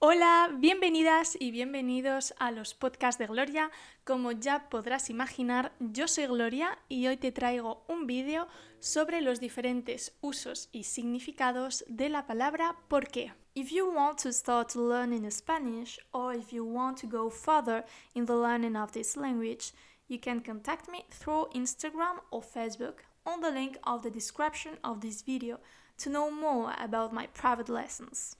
Hola, bienvenidas y bienvenidos a los podcasts de Gloria. Como ya podrás imaginar, yo soy Gloria y hoy te traigo un vídeo sobre los diferentes usos y significados de la palabra por qué. If you want to start learning Spanish or if you want to go further in the learning of this language, you can contact me through Instagram or Facebook on the link of the description of this video to know more about my private lessons.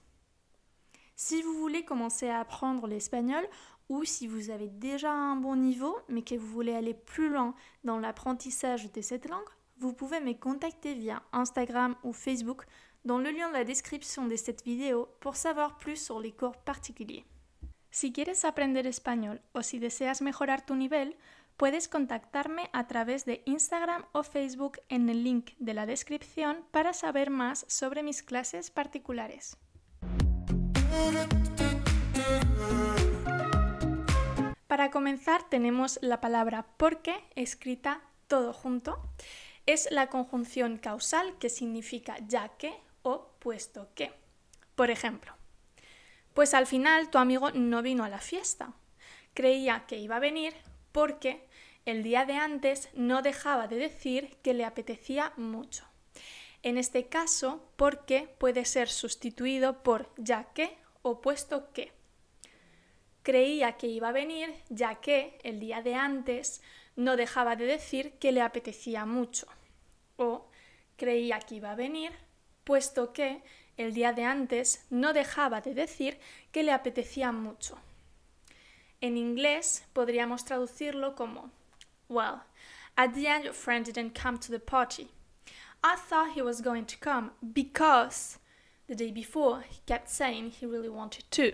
Si vous voulez commencer à apprendre l'espagnol ou si vous avez déjà un bon niveau mais que vous voulez aller plus loin dans l'apprentissage de cette langue, vous pouvez me contacter via Instagram ou Facebook dans le lien de la description de cette vidéo pour savoir plus sur les cours particuliers. Si quieres aprender español o si deseas mejorar tu nivel, puedes contactarme a través de Instagram o Facebook en el link de la descripción para saber más sobre mis clases particulares. Para comenzar tenemos la palabra porque escrita todo junto. Es la conjunción causal que significa ya que o puesto que. Por ejemplo, pues al final tu amigo no vino a la fiesta. Creía que iba a venir porque el día de antes no dejaba de decir que le apetecía mucho. En este caso, porque puede ser sustituido por ya que o puesto que. Creía que iba a venir ya que el día de antes no dejaba de decir que le apetecía mucho. O creía que iba a venir puesto que el día de antes no dejaba de decir que le apetecía mucho. En inglés podríamos traducirlo como Well, at the end your friend didn't come to the party. I thought he was going to come because the day before, he kept saying he really wanted to.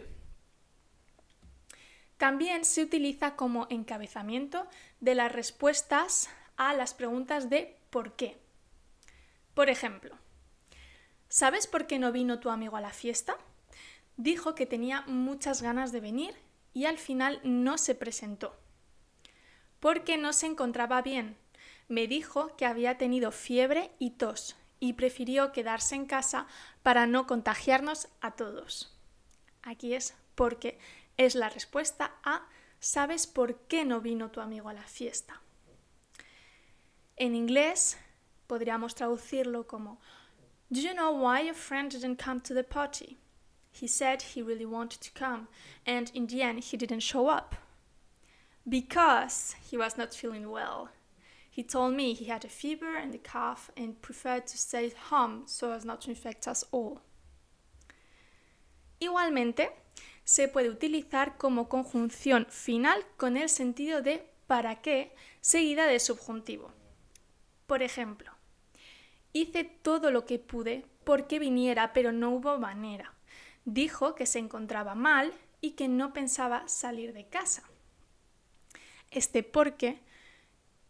También se utiliza como encabezamiento de las respuestas a las preguntas de por qué. Por ejemplo, ¿sabes por qué no vino tu amigo a la fiesta? Dijo que tenía muchas ganas de venir y al final no se presentó. Porque no se encontraba bien. Me dijo que había tenido fiebre y tos y prefirió quedarse en casa para no contagiarnos a todos. Aquí es porque es la respuesta a ¿sabes por qué no vino tu amigo a la fiesta? En inglés podríamos traducirlo como Do you know why your friend didn't come to the party? He said he really wanted to come, and in the end he didn't show up. Because he was not feeling well. He told me he had a fever and a cough and preferred to stay home so as not to infect us all. Igualmente, se puede utilizar como conjunción final con el sentido de para qué seguida de subjuntivo. Por ejemplo, hice todo lo que pude porque viniera, pero no hubo manera. Dijo que se encontraba mal y que no pensaba salir de casa. Este porque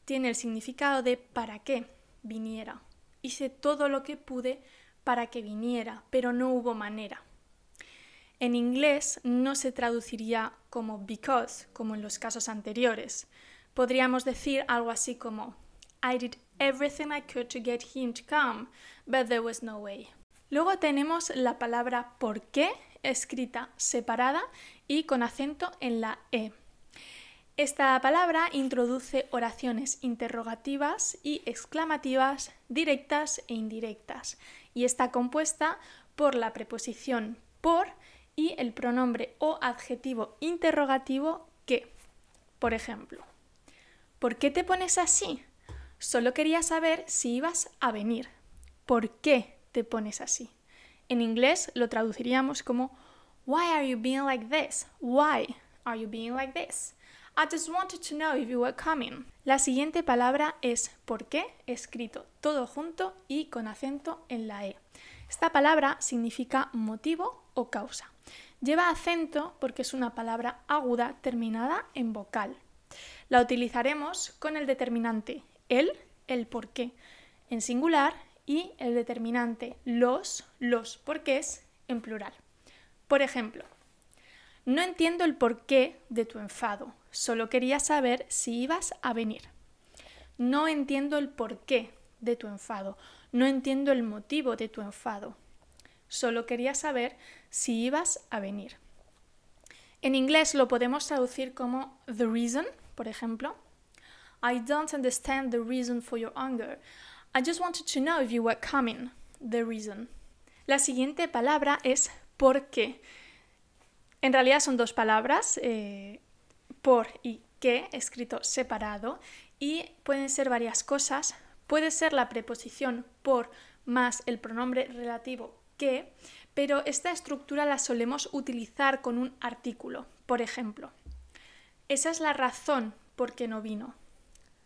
tiene el significado de para qué viniera. Hice todo lo que pude para que viniera, pero no hubo manera. En inglés no se traduciría como because, como en los casos anteriores. Podríamos decir algo así como I did everything I could to get him to come, but there was no way. Luego tenemos la palabra por qué escrita separada y con acento en la E. Esta palabra introduce oraciones interrogativas y exclamativas directas e indirectas y está compuesta por la preposición por y el pronombre o adjetivo interrogativo que. Por ejemplo, ¿por qué te pones así? Solo quería saber si ibas a venir. ¿Por qué te pones así? En inglés lo traduciríamos como Why are you being like this? Why are you being like this? I just wanted to know if you were coming. La siguiente palabra es por qué, escrito todo junto y con acento en la E. Esta palabra significa motivo o causa. Lleva acento porque es una palabra aguda terminada en vocal. La utilizaremos con el determinante el, el por qué, en singular y el determinante los, los porqués en plural. Por ejemplo, no entiendo el porqué de tu enfado, solo quería saber si ibas a venir. No entiendo el porqué de tu enfado, no entiendo el motivo de tu enfado, solo quería saber si ibas a venir. En inglés lo podemos traducir como the reason, por ejemplo. I don't understand the reason for your anger. I just wanted to know if you were coming. The reason. La siguiente palabra es por qué. En realidad son dos palabras, eh, por y que, escrito separado, y pueden ser varias cosas. Puede ser la preposición por más el pronombre relativo que, pero esta estructura la solemos utilizar con un artículo. Por ejemplo, esa es la razón por qué no vino.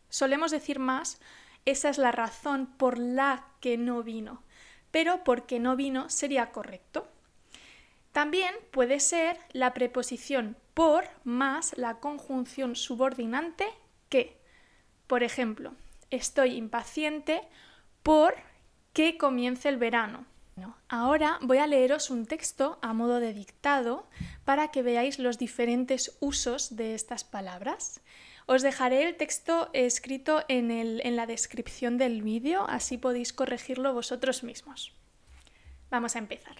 Solemos decir más, esa es la razón por la que no vino, pero porque no vino sería correcto. También puede ser la preposición por más la conjunción subordinante que. Por ejemplo, estoy impaciente por que comience el verano. Ahora voy a leeros un texto a modo de dictado para que veáis los diferentes usos de estas palabras. Os dejaré el texto escrito en, en la descripción del vídeo, así podéis corregirlo vosotros mismos. Vamos a empezar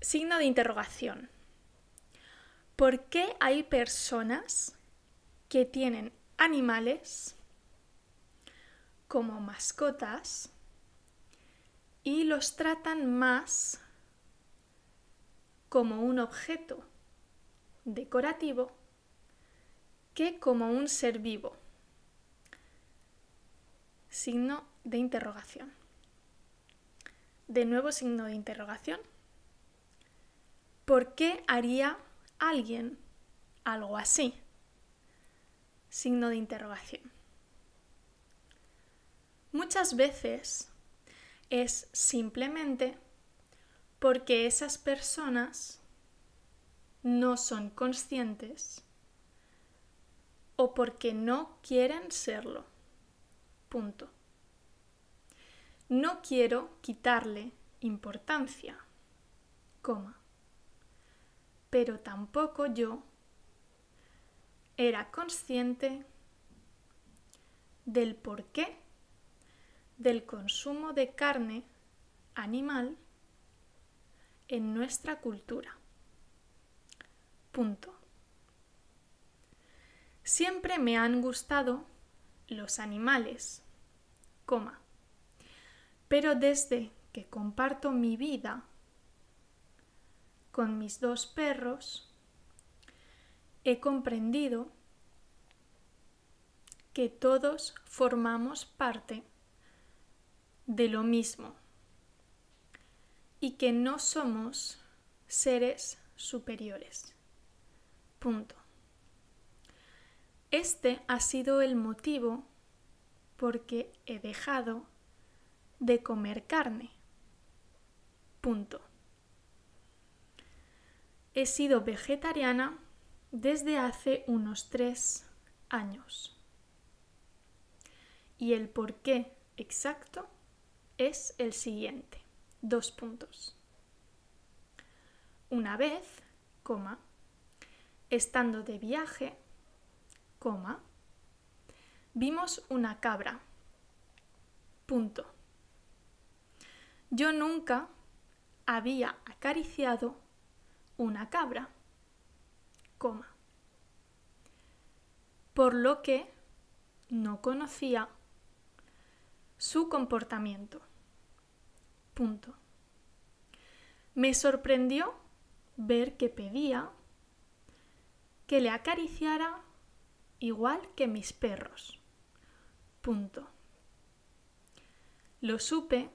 signo de interrogación. ¿Por qué hay personas que tienen animales como mascotas y los tratan más como un objeto decorativo que como un ser vivo? Signo de interrogación. De nuevo signo de interrogación. ¿Por qué haría alguien algo así? Signo de interrogación. Muchas veces es simplemente porque esas personas no son conscientes o porque no quieren serlo. Punto. No quiero quitarle importancia. Coma pero tampoco yo era consciente del porqué del consumo de carne animal en nuestra cultura. Punto. Siempre me han gustado los animales, coma. Pero desde que comparto mi vida con mis dos perros, he comprendido que todos formamos parte de lo mismo y que no somos seres superiores. Punto. Este ha sido el motivo porque he dejado de comer carne. Punto. He sido vegetariana desde hace unos tres años. Y el porqué exacto es el siguiente. Dos puntos. Una vez, coma, estando de viaje, coma, vimos una cabra. Punto. Yo nunca había acariciado una cabra, coma. Por lo que no conocía su comportamiento. Punto. Me sorprendió ver que pedía que le acariciara igual que mis perros. Punto. Lo supe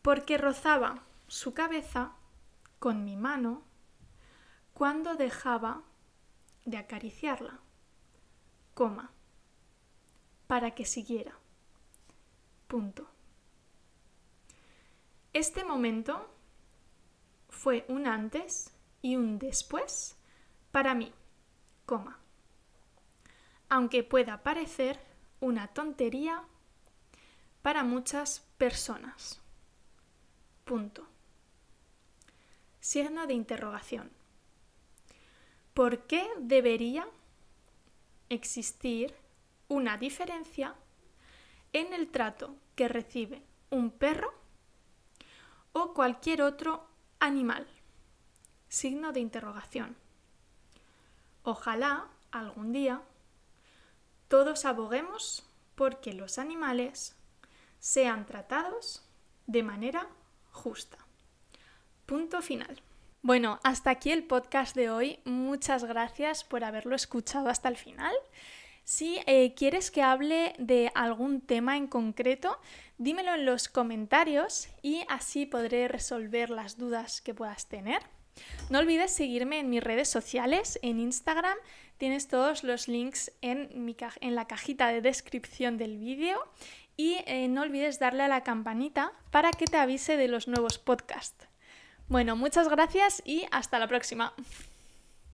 porque rozaba su cabeza con mi mano cuando dejaba de acariciarla, coma, para que siguiera. Punto. Este momento fue un antes y un después para mí, coma. Aunque pueda parecer una tontería para muchas personas. Punto. Signo de interrogación. ¿Por qué debería existir una diferencia en el trato que recibe un perro o cualquier otro animal? Signo de interrogación. Ojalá algún día todos aboguemos porque los animales sean tratados de manera justa. Punto final. Bueno, hasta aquí el podcast de hoy. Muchas gracias por haberlo escuchado hasta el final. Si eh, quieres que hable de algún tema en concreto, dímelo en los comentarios y así podré resolver las dudas que puedas tener. No olvides seguirme en mis redes sociales, en Instagram. Tienes todos los links en, la cajita de descripción del vídeo. Y eh, no olvides darle a la campanita para que te avise de los nuevos podcasts. Bueno, muchas gracias y hasta la próxima.